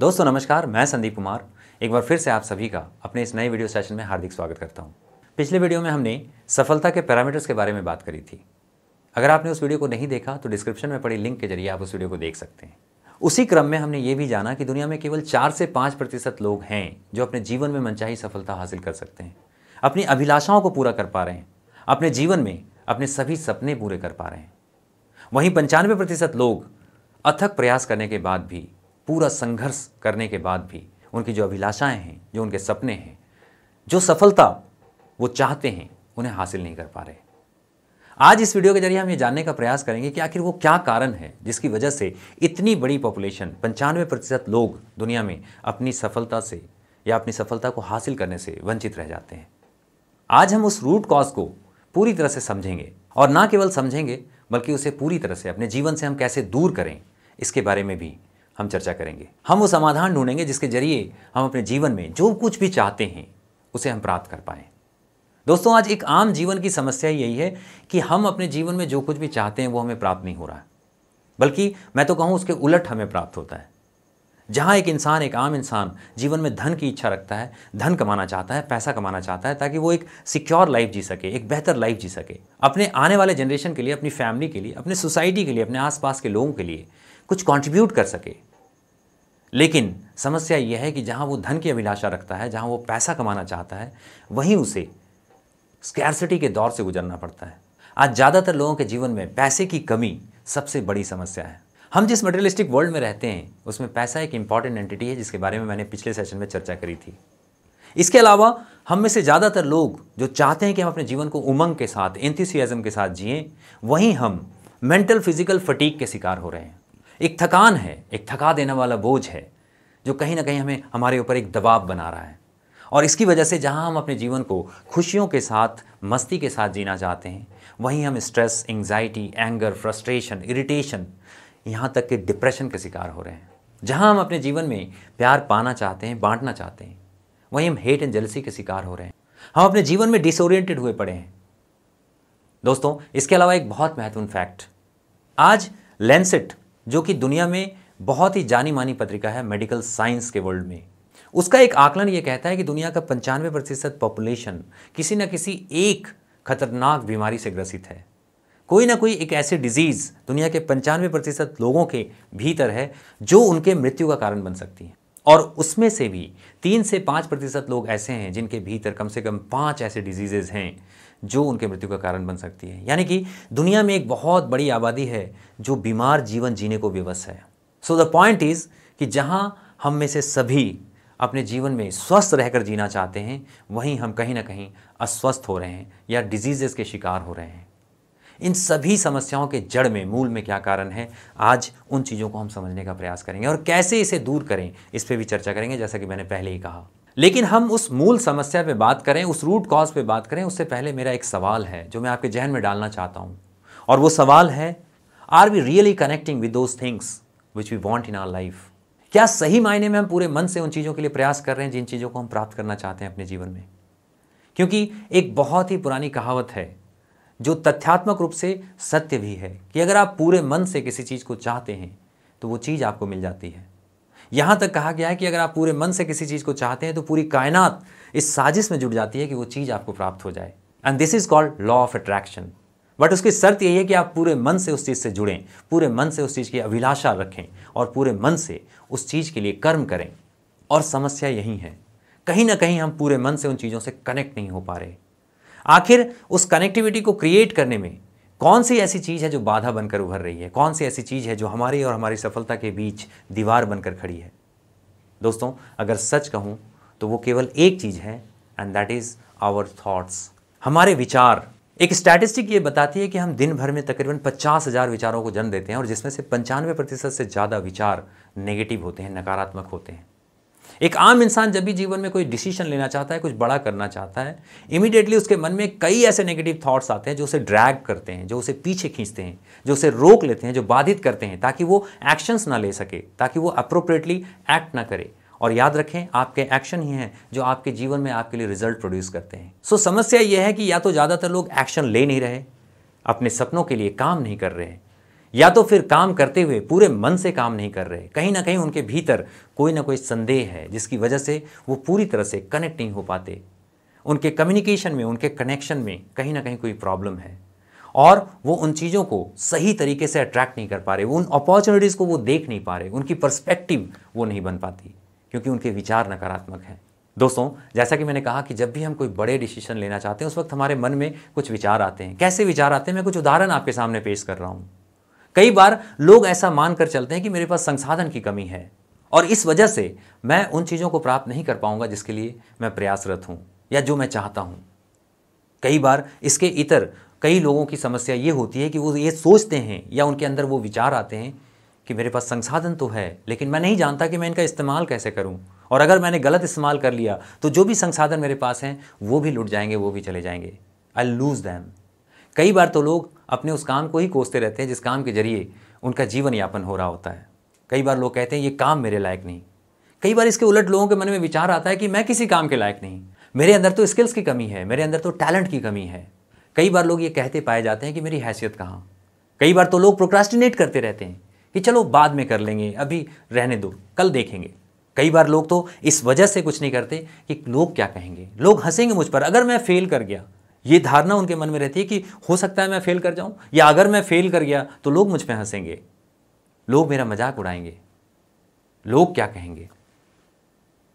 दोस्तों नमस्कार मैं संदीप कुमार एक बार फिर से आप सभी का अपने इस नए वीडियो सेशन में हार्दिक स्वागत करता हूँ पिछले वीडियो में हमने सफलता के पैरामीटर्स के बारे में बात करी थी अगर आपने उस वीडियो को नहीं देखा तो डिस्क्रिप्शन में पड़ी लिंक के जरिए आप उस वीडियो को देख सकते हैं उसी क्रम में हमने ये भी जाना कि दुनिया में केवल चार से पाँच प्रतिशत लोग हैं जो अपने जीवन में मनचाही सफलता हासिल कर सकते हैं अपनी अभिलाषाओं को पूरा कर पा रहे हैं अपने जीवन में अपने सभी सपने पूरे कर पा रहे हैं वहीं पंचानवे प्रतिशत लोग अथक प्रयास करने के बाद भी पूरा संघर्ष करने के बाद भी उनकी जो अभिलाषाएं हैं जो उनके सपने हैं जो सफलता वो चाहते हैं उन्हें हासिल नहीं कर पा रहे आज इस वीडियो के जरिए हम ये जानने का प्रयास करेंगे कि आखिर वो क्या कारण है जिसकी वजह से इतनी बड़ी पॉपुलेशन पंचानवे प्रतिशत लोग दुनिया में अपनी सफलता से या अपनी सफलता को हासिल करने से वंचित रह जाते हैं आज हम उस रूट कॉज को पूरी तरह से समझेंगे और ना केवल समझेंगे बल्कि उसे पूरी तरह से अपने जीवन से हम कैसे दूर करें इसके बारे में भी हम चर्चा करेंगे हम वो समाधान ढूंढेंगे जिसके जरिए हम अपने जीवन में जो कुछ भी चाहते हैं उसे हम प्राप्त कर पाएं दोस्तों आज एक आम जीवन की समस्या यही है कि हम अपने जीवन में जो कुछ भी चाहते हैं वो हमें प्राप्त नहीं हो रहा है बल्कि मैं तो कहूँ उसके उलट हमें प्राप्त होता है जहाँ एक इंसान एक आम इंसान जीवन में धन की इच्छा रखता है धन कमाना चाहता है पैसा कमाना चाहता है ताकि वो एक सिक्योर लाइफ जी सके एक बेहतर लाइफ जी सके अपने आने वाले जनरेशन के लिए अपनी फैमिली के लिए अपने सोसाइटी के लिए अपने आसपास के लोगों के लिए कुछ कॉन्ट्रीब्यूट कर सके लेकिन समस्या यह है कि जहाँ वो धन की अभिलाषा रखता है जहाँ वो पैसा कमाना चाहता है वहीं उसे स्कैरसिटी के दौर से गुजरना पड़ता है आज ज़्यादातर लोगों के जीवन में पैसे की कमी सबसे बड़ी समस्या है हम जिस मटेरियलिस्टिक वर्ल्ड में रहते हैं उसमें पैसा एक इंपॉर्टेंट एंटिटी है जिसके बारे में मैंने पिछले सेशन में चर्चा करी थी इसके अलावा हम में से ज़्यादातर लोग जो चाहते हैं कि हम अपने जीवन को उमंग के साथ एंथुसियाज़म के साथ जिए वहीं हम मेंटल फिजिकल फटीक के शिकार हो रहे हैं एक थकान है एक थका देने वाला बोझ है जो कहीं ना कहीं हमें हमारे ऊपर एक दबाव बना रहा है और इसकी वजह से जहां हम अपने जीवन को खुशियों के साथ मस्ती के साथ जीना चाहते हैं वहीं हम stress anxiety anger frustration irritation यहाँ तक कि डिप्रेशन के शिकार हो रहे हैं जहाँ हम अपने जीवन में प्यार पाना चाहते हैं बांटना चाहते हैं वहीं हम हेट एंड जलसी के शिकार हो रहे हैं हम अपने जीवन में डिसोरिएंटेड हुए पड़े हैं दोस्तों इसके अलावा एक बहुत महत्वपूर्ण फैक्ट आज लेंसेट जो कि दुनिया में बहुत ही जानी मानी पत्रिका है मेडिकल साइंस के वर्ल्ड में उसका एक आकलन ये कहता है कि दुनिया का पंचानवे प्रतिशत पॉपुलेशन किसी न किसी एक खतरनाक बीमारी से ग्रसित है कोई ना कोई एक ऐसी डिजीज़ दुनिया के पंचानवे प्रतिशत लोगों के भीतर है जो उनके मृत्यु का कारण बन सकती है और उसमें से भी तीन से पाँच प्रतिशत लोग ऐसे हैं जिनके भीतर कम से कम पाँच ऐसे डिजीजेज हैं जो उनके मृत्यु का कारण बन सकती है यानी कि दुनिया में एक बहुत बड़ी आबादी है जो बीमार जीवन जीने को विवश है सो द पॉइंट इज़ कि जहाँ हम में से सभी अपने जीवन में स्वस्थ रहकर जीना चाहते हैं वहीं हम कहीं ना कहीं अस्वस्थ हो रहे हैं या डिजीज़ेस के शिकार हो रहे हैं इन सभी समस्याओं के जड़ में मूल में क्या कारण है आज उन चीज़ों को हम समझने का प्रयास करेंगे और कैसे इसे दूर करें इस पर भी चर्चा करेंगे जैसा कि मैंने पहले ही कहा लेकिन हम उस मूल समस्या पे बात करें उस रूट कॉज पे बात करें उससे पहले मेरा एक सवाल है जो मैं आपके जहन में डालना चाहता हूँ और वो सवाल है are we really connecting with those things which we want in our life क्या सही मायने में हम पूरे मन से उन चीज़ों के लिए प्रयास कर रहे हैं जिन चीज़ों को हम प्राप्त करना चाहते हैं अपने जीवन में क्योंकि एक बहुत ही पुरानी कहावत है जो तथ्यात्मक रूप से सत्य भी है कि अगर आप पूरे मन से किसी चीज़ को चाहते हैं तो वो चीज़ आपको मिल जाती है यहां तक कहा गया है कि अगर आप पूरे मन से किसी चीज़ को चाहते हैं तो पूरी कायनात इस साजिश में जुट जाती है कि वो चीज़ आपको प्राप्त हो जाए and this is called law of attraction but उसकी शर्त यही है कि आप पूरे मन से उस चीज़ से जुड़ें पूरे मन से उस चीज़ की अभिलाषा रखें और पूरे मन से उस चीज़ के लिए कर्म करें और समस्या यही है कहीं ना कहीं हम पूरे मन से उन चीज़ों से कनेक्ट नहीं हो पा रहे आखिर उस कनेक्टिविटी को क्रिएट करने में कौन सी ऐसी चीज़ है जो बाधा बनकर उभर रही है कौन सी ऐसी चीज़ है जो हमारी और हमारी सफलता के बीच दीवार बनकर खड़ी है दोस्तों अगर सच कहूँ तो वो केवल एक चीज़ है and that is our thoughts हमारे विचार एक स्टैटिस्टिक ये बताती है कि हम दिन भर में तकरीबन पचास हज़ार विचारों को जन्म देते हैं और जिसमें से पंचानवे प्रतिशत से ज़्यादा विचार नेगेटिव होते हैं नकारात्मक होते हैं एक आम इंसान जब भी जीवन में कोई डिसीजन लेना चाहता है कुछ बड़ा करना चाहता है इमीडिएटली उसके मन में कई ऐसे नेगेटिव थॉट्स आते हैं जो उसे ड्रैग करते हैं जो उसे पीछे खींचते हैं जो उसे रोक लेते हैं जो बाधित करते हैं ताकि वो एक्शंस ना ले सके ताकि वो अप्रोप्रिएटली एक्ट ना करे और याद रखें आपके एक्शन ही हैं जो आपके जीवन में आपके लिए रिजल्ट प्रोड्यूस करते हैं सो so, समस्या यह है कि या तो ज़्यादातर लोग एक्शन ले नहीं रहे अपने सपनों के लिए काम नहीं कर रहे हैं या तो फिर काम करते हुए पूरे मन से काम नहीं कर रहे कहीं ना कहीं उनके भीतर कोई ना कोई संदेह है जिसकी वजह से वो पूरी तरह से कनेक्ट नहीं हो पाते उनके कम्युनिकेशन में उनके कनेक्शन में कहीं ना कहीं कोई प्रॉब्लम है और वो उन चीज़ों को सही तरीके से अट्रैक्ट नहीं कर पा रहे उन अपॉर्चुनिटीज़ को वो देख नहीं पा रहे उनकी पर्सपेक्टिव वो नहीं बन पाती क्योंकि उनके विचार नकारात्मक हैं दोस्तों जैसा कि मैंने कहा कि जब भी हम कोई बड़े डिसीजन लेना चाहते हैं उस वक्त हमारे मन में कुछ विचार आते हैं कैसे विचार आते हैं मैं कुछ उदाहरण आपके सामने पेश कर रहा हूँ कई बार लोग ऐसा मानकर चलते हैं कि मेरे पास संसाधन की कमी है और इस वजह से मैं उन चीज़ों को प्राप्त नहीं कर पाऊंगा जिसके लिए मैं प्रयासरत हूँ या जो मैं चाहता हूँ कई बार इसके इतर कई लोगों की समस्या ये होती है कि वो ये सोचते हैं या उनके अंदर वो विचार आते हैं कि मेरे पास संसाधन तो है लेकिन मैं नहीं जानता कि मैं इनका इस्तेमाल कैसे करूं और अगर मैंने गलत इस्तेमाल कर लिया तो जो भी संसाधन मेरे पास हैं वो भी लुट जाएंगे वो भी चले जाएंगे आई लूज़ दैम कई बार तो लोग अपने उस काम को ही कोसते रहते हैं जिस काम के जरिए उनका जीवन यापन हो रहा होता है कई बार लोग कहते हैं ये काम मेरे लायक नहीं कई बार इसके उलट लोगों के मन में विचार आता है कि मैं किसी काम के लायक नहीं मेरे अंदर तो स्किल्स की कमी है मेरे अंदर तो टैलेंट की कमी है कई बार लोग ये कहते पाए जाते हैं कि मेरी हैसियत कहाँ कई बार तो लोग प्रोक्रास्टिनेट करते रहते हैं कि चलो बाद में कर लेंगे अभी रहने दो कल देखेंगे कई बार लोग तो इस वजह से कुछ नहीं करते कि लोग क्या कहेंगे लोग हंसेंगे मुझ पर अगर मैं फेल कर गया ये धारणा उनके मन में रहती है कि हो सकता है मैं फेल कर जाऊँ या अगर मैं फेल कर गया तो लोग मुझ पर हंसेंगे लोग मेरा मजाक उड़ाएंगे लोग क्या कहेंगे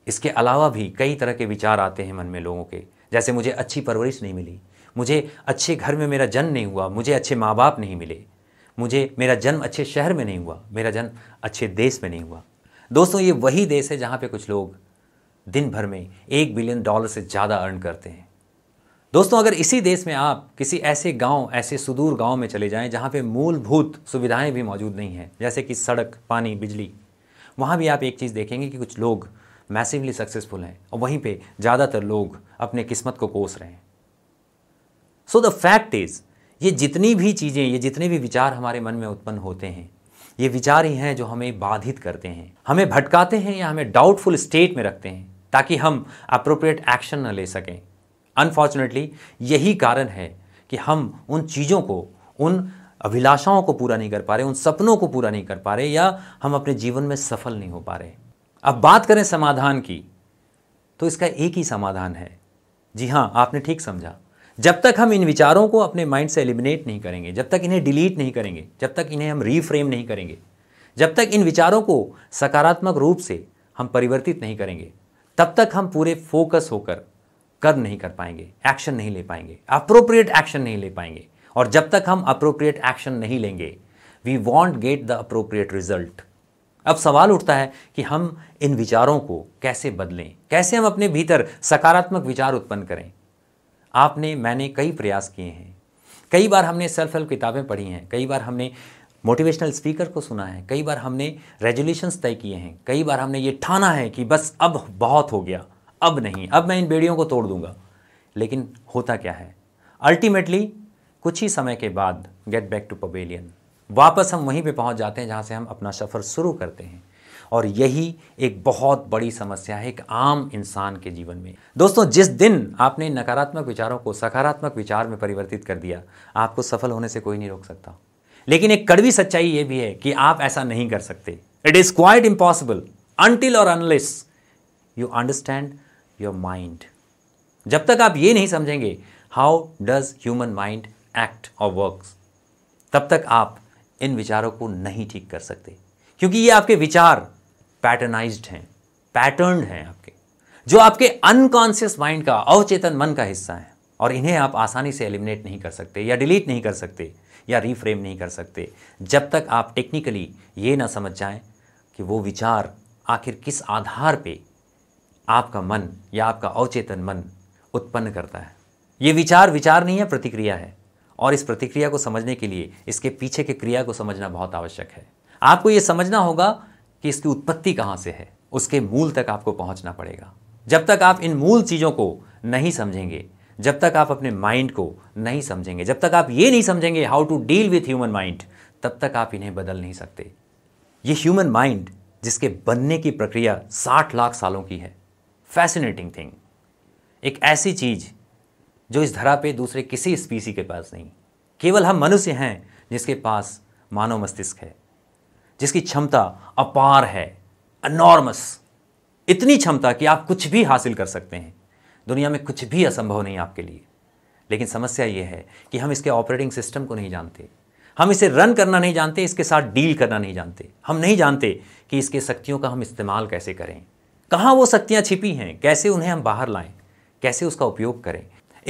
इसके अलावा भी कई तरह के विचार आते हैं मन में लोगों के जैसे मुझे अच्छी परवरिश नहीं मिली मुझे अच्छे घर में मेरा जन्म नहीं हुआ मुझे अच्छे माँ बाप नहीं मिले मुझे मेरा जन्म अच्छे शहर में नहीं हुआ मेरा जन्म अच्छे देश में नहीं हुआ दोस्तों ये वही देश है जहाँ पे कुछ लोग दिन भर में एक बिलियन डॉलर से ज़्यादा अर्न करते हैं दोस्तों अगर इसी देश में आप किसी ऐसे गांव ऐसे सुदूर गांव में चले जाएं जहां पे मूलभूत सुविधाएं भी मौजूद नहीं हैं जैसे कि सड़क पानी बिजली वहां भी आप एक चीज़ देखेंगे कि कुछ लोग मैसिवली सक्सेसफुल हैं और वहीं पे ज़्यादातर लोग अपने किस्मत को कोस रहे हैं सो द फैक्ट इज़ ये जितनी भी चीज़ें ये जितने भी विचार हमारे मन में उत्पन्न होते हैं ये विचार ही हैं जो हमें बाधित करते हैं हमें भटकाते हैं या हमें डाउटफुल स्टेट में रखते हैं ताकि हम अप्रोप्रिएट एक्शन न ले सकें अनफॉर्चुनेटली यही कारण है कि हम उन चीज़ों को उन अभिलाषाओं को पूरा नहीं कर पा रहे उन सपनों को पूरा नहीं कर पा रहे या हम अपने जीवन में सफल नहीं हो पा रहे अब बात करें समाधान की तो इसका एक ही समाधान है जी हाँ आपने ठीक समझा जब तक हम इन विचारों को अपने माइंड से एलिमिनेट नहीं करेंगे जब तक इन्हें डिलीट नहीं करेंगे जब तक इन्हें हम रीफ्रेम नहीं करेंगे जब तक इन विचारों को सकारात्मक रूप से हम परिवर्तित नहीं करेंगे तब तक हम पूरे फोकस होकर कर नहीं कर पाएंगे एक्शन नहीं ले पाएंगे अप्रोप्रिएट एक्शन नहीं ले पाएंगे और जब तक हम अप्रोप्रिएट एक्शन नहीं लेंगे we won't get the appropriate result अब सवाल उठता है कि हम इन विचारों को कैसे बदलें कैसे हम अपने भीतर सकारात्मक विचार उत्पन्न करें आपने मैंने कई प्रयास किए हैं कई बार हमने सेल्फ हेल्प किताबें पढ़ी हैं कई बार हमने मोटिवेशनल स्पीकर को सुना है कई बार हमने रेजुलेशंस तय किए हैं कई बार हमने ये ठाना है कि बस अब बहुत हो गया अब नहीं अब मैं इन बेड़ियों को तोड़ दूंगा लेकिन होता क्या है अल्टीमेटली कुछ ही समय के बाद गेट बैक टू पवेलियन वापस हम वहीं पे पहुंच जाते हैं जहां से हम अपना सफ़र शुरू करते हैं और यही एक बहुत बड़ी समस्या है एक आम इंसान के जीवन में दोस्तों जिस दिन आपने नकारात्मक विचारों को सकारात्मक विचार में परिवर्तित कर दिया आपको सफल होने से कोई नहीं रोक सकता लेकिन एक कड़वी सच्चाई ये भी है कि आप ऐसा नहीं कर सकते it is quite impossible until और unless you understand your mind जब तक आप ये नहीं समझेंगे how does human mind act और वर्क तब तक आप इन विचारों को नहीं ठीक कर सकते क्योंकि ये आपके विचार पैटर्नाइज हैं पैटर्नड हैं आपके जो आपके अनकॉन्शियस माइंड का अवचेतन मन का हिस्सा है और इन्हें आप आसानी से एलिमिनेट नहीं कर सकते या डिलीट नहीं कर सकते या रीफ्रेम नहीं कर सकते जब तक आप टेक्निकली ये ना समझ जाएं कि वो विचार आखिर किस आधार पे आपका मन या आपका अवचेतन मन उत्पन्न करता है ये विचार विचार नहीं है प्रतिक्रिया है और इस प्रतिक्रिया को समझने के लिए इसके पीछे के क्रिया को समझना बहुत आवश्यक है आपको ये समझना होगा कि इसकी उत्पत्ति कहाँ से है उसके मूल तक आपको पहुँचना पड़ेगा जब तक आप इन मूल चीज़ों को नहीं समझेंगे जब तक आप अपने माइंड को नहीं समझेंगे जब तक आप ये नहीं समझेंगे how to deal with human mind तब तक आप इन्हें बदल नहीं सकते ये ह्यूमन माइंड जिसके बनने की प्रक्रिया 60 लाख सालों की है फैसिनेटिंग थिंग एक ऐसी चीज़ जो इस धरा पे दूसरे किसी स्पीसी के पास नहीं केवल हम मनुष्य हैं जिसके पास मानव मस्तिष्क है जिसकी क्षमता अपार है अनॉर्मस इतनी क्षमता कि आप कुछ भी हासिल कर सकते हैं दुनिया में कुछ भी असंभव नहीं आपके लिए लेकिन समस्या यह है कि हम इसके ऑपरेटिंग सिस्टम को नहीं जानते हम इसे रन करना नहीं जानते इसके साथ डील करना नहीं जानते हम नहीं जानते कि इसके शक्तियों का हम इस्तेमाल कैसे करें कहाँ वो शक्तियाँ छिपी हैं कैसे उन्हें हम बाहर लाएं कैसे उसका उपयोग करें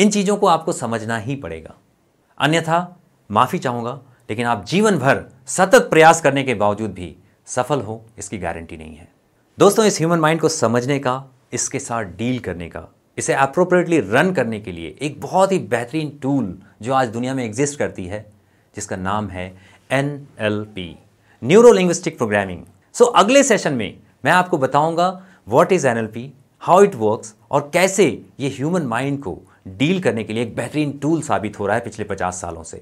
इन चीज़ों को आपको समझना ही पड़ेगा अन्यथा माफ़ी चाहूँगा लेकिन आप जीवन भर सतत प्रयास करने के बावजूद भी सफल हो इसकी गारंटी नहीं है दोस्तों इस ह्यूमन माइंड को समझने का इसके साथ डील करने का इसे अप्रोप्रिएटली रन करने के लिए एक बहुत ही बेहतरीन टूल जो आज दुनिया में एग्जिस्ट करती है जिसका नाम है N L P neuro linguistic programming so अगले सेशन में मैं आपको बताऊंगा what is NLP how it works और कैसे ये ह्यूमन माइंड को डील करने के लिए एक बेहतरीन टूल साबित हो रहा है पिछले 50 सालों से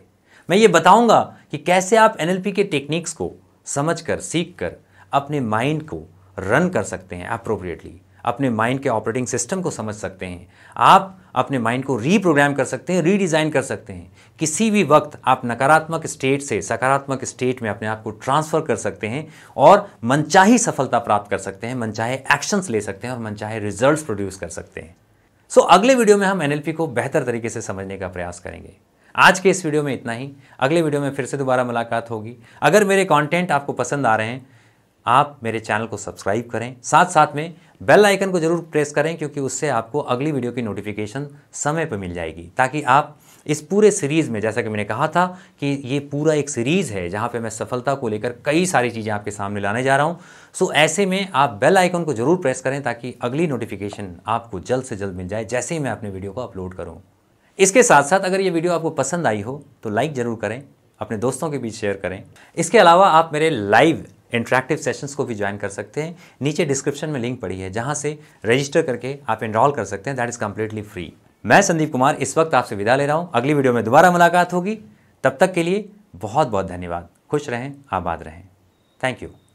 मैं ये बताऊंगा कि कैसे आप एनएलपी के टेक्निक्स को समझ कर सीख कर अपने माइंड को रन कर सकते हैं अप्रोप्रिएटली अपने माइंड के ऑपरेटिंग सिस्टम को समझ सकते हैं आप अपने माइंड को रीप्रोग्राम कर सकते हैं रीडिज़ाइन कर सकते हैं किसी भी वक्त आप नकारात्मक स्टेट से सकारात्मक स्टेट में अपने आप को ट्रांसफ़र कर सकते हैं और मनचाही सफलता प्राप्त कर सकते हैं मनचाहे एक्शंस ले सकते हैं और मनचाहे रिजल्ट्स प्रोड्यूस कर सकते हैं सो so, अगले वीडियो में हम एन को बेहतर तरीके से समझने का प्रयास करेंगे आज के इस वीडियो में इतना ही अगले वीडियो में फिर से दोबारा मुलाकात होगी अगर मेरे कॉन्टेंट आपको पसंद आ रहे हैं आप मेरे चैनल को सब्सक्राइब करें साथ साथ में बेल आइकन को जरूर प्रेस करें क्योंकि उससे आपको अगली वीडियो की नोटिफिकेशन समय पर मिल जाएगी ताकि आप इस पूरे सीरीज़ में जैसा कि मैंने कहा था कि ये पूरा एक सीरीज़ है जहाँ पे मैं सफलता को लेकर कई सारी चीज़ें आपके सामने लाने जा रहा हूँ सो ऐसे में आप बेल आइकन को ज़रूर प्रेस करें ताकि अगली नोटिफिकेशन आपको जल्द से जल्द मिल जाए जैसे ही मैं अपने वीडियो को अपलोड करूँ इसके साथ साथ अगर ये वीडियो आपको पसंद आई हो तो लाइक ज़रूर करें अपने दोस्तों के बीच शेयर करें इसके अलावा आप मेरे लाइव इंट्रैक्टिव सेशंस को भी ज्वाइन कर सकते हैं नीचे डिस्क्रिप्शन में लिंक पड़ी है जहाँ से रजिस्टर करके आप इनरॉल कर सकते हैं दैट इज़ कम्प्लीटली फ्री मैं संदीप कुमार इस वक्त आपसे विदा ले रहा हूँ अगली वीडियो में दोबारा मुलाकात होगी तब तक के लिए बहुत बहुत धन्यवाद खुश रहें आबाद रहें थैंक यू